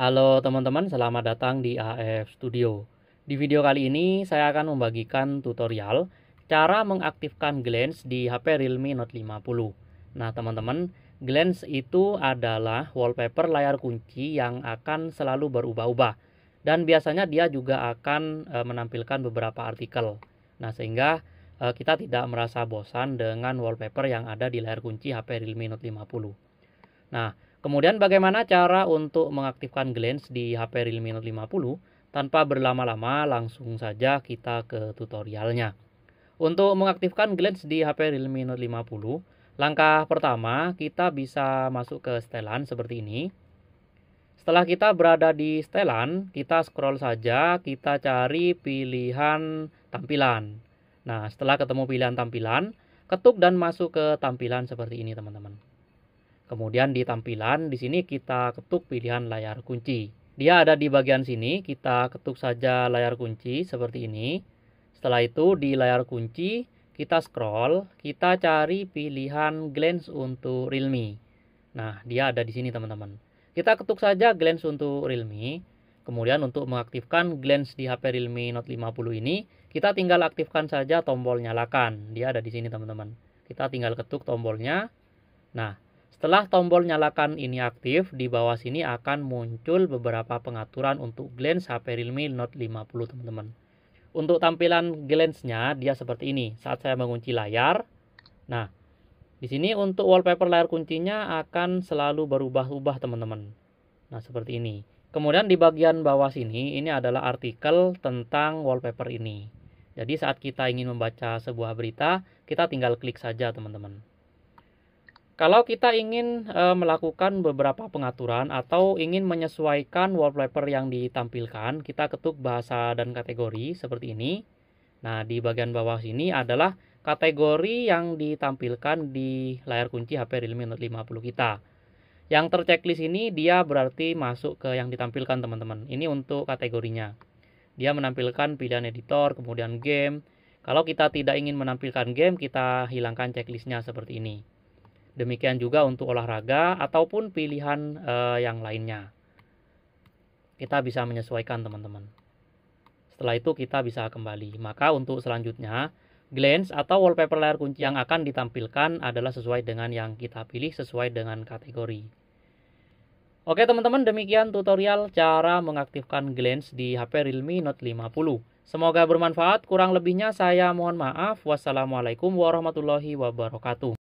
Halo teman-teman, selamat datang di AF Studio. Di video kali ini saya akan membagikan tutorial cara mengaktifkan Glance di HP Realme Note 50. Nah, teman-teman, Glance itu adalah wallpaper layar kunci yang akan selalu berubah-ubah dan biasanya dia juga akan e, menampilkan beberapa artikel. Nah, sehingga e, kita tidak merasa bosan dengan wallpaper yang ada di layar kunci HP Realme Note 50. Nah, Kemudian bagaimana cara untuk mengaktifkan Glance di HP Realme Note 50 tanpa berlama-lama langsung saja kita ke tutorialnya. Untuk mengaktifkan Glance di HP Realme Note 50, langkah pertama kita bisa masuk ke setelan seperti ini. Setelah kita berada di setelan, kita scroll saja, kita cari pilihan tampilan. Nah, setelah ketemu pilihan tampilan, ketuk dan masuk ke tampilan seperti ini teman-teman. Kemudian di tampilan di sini kita ketuk pilihan layar kunci. Dia ada di bagian sini, kita ketuk saja layar kunci seperti ini. Setelah itu di layar kunci kita scroll, kita cari pilihan glance untuk Realme. Nah, dia ada di sini teman-teman. Kita ketuk saja glance untuk Realme. Kemudian untuk mengaktifkan glance di HP Realme Note 50 ini, kita tinggal aktifkan saja tombol nyalakan. Dia ada di sini teman-teman. Kita tinggal ketuk tombolnya. Nah, setelah tombol nyalakan ini aktif, di bawah sini akan muncul beberapa pengaturan untuk Glens HP Realme Note 50 teman-teman. Untuk tampilan Glensnya dia seperti ini. Saat saya mengunci layar, nah di sini untuk wallpaper layar kuncinya akan selalu berubah-ubah teman-teman. Nah seperti ini. Kemudian di bagian bawah sini ini adalah artikel tentang wallpaper ini. Jadi saat kita ingin membaca sebuah berita, kita tinggal klik saja teman-teman. Kalau kita ingin e, melakukan beberapa pengaturan atau ingin menyesuaikan wallpaper yang ditampilkan, kita ketuk bahasa dan kategori seperti ini. Nah, di bagian bawah sini adalah kategori yang ditampilkan di layar kunci HP Realme Note 50 kita. Yang terceklis ini dia berarti masuk ke yang ditampilkan teman-teman. Ini untuk kategorinya. Dia menampilkan pilihan editor, kemudian game. Kalau kita tidak ingin menampilkan game, kita hilangkan checklistnya seperti ini. Demikian juga untuk olahraga ataupun pilihan uh, yang lainnya. Kita bisa menyesuaikan teman-teman. Setelah itu kita bisa kembali. Maka untuk selanjutnya, glance atau wallpaper layar kunci yang akan ditampilkan adalah sesuai dengan yang kita pilih sesuai dengan kategori. Oke teman-teman, demikian tutorial cara mengaktifkan glance di HP Realme Note 50. Semoga bermanfaat, kurang lebihnya saya mohon maaf. Wassalamualaikum warahmatullahi wabarakatuh.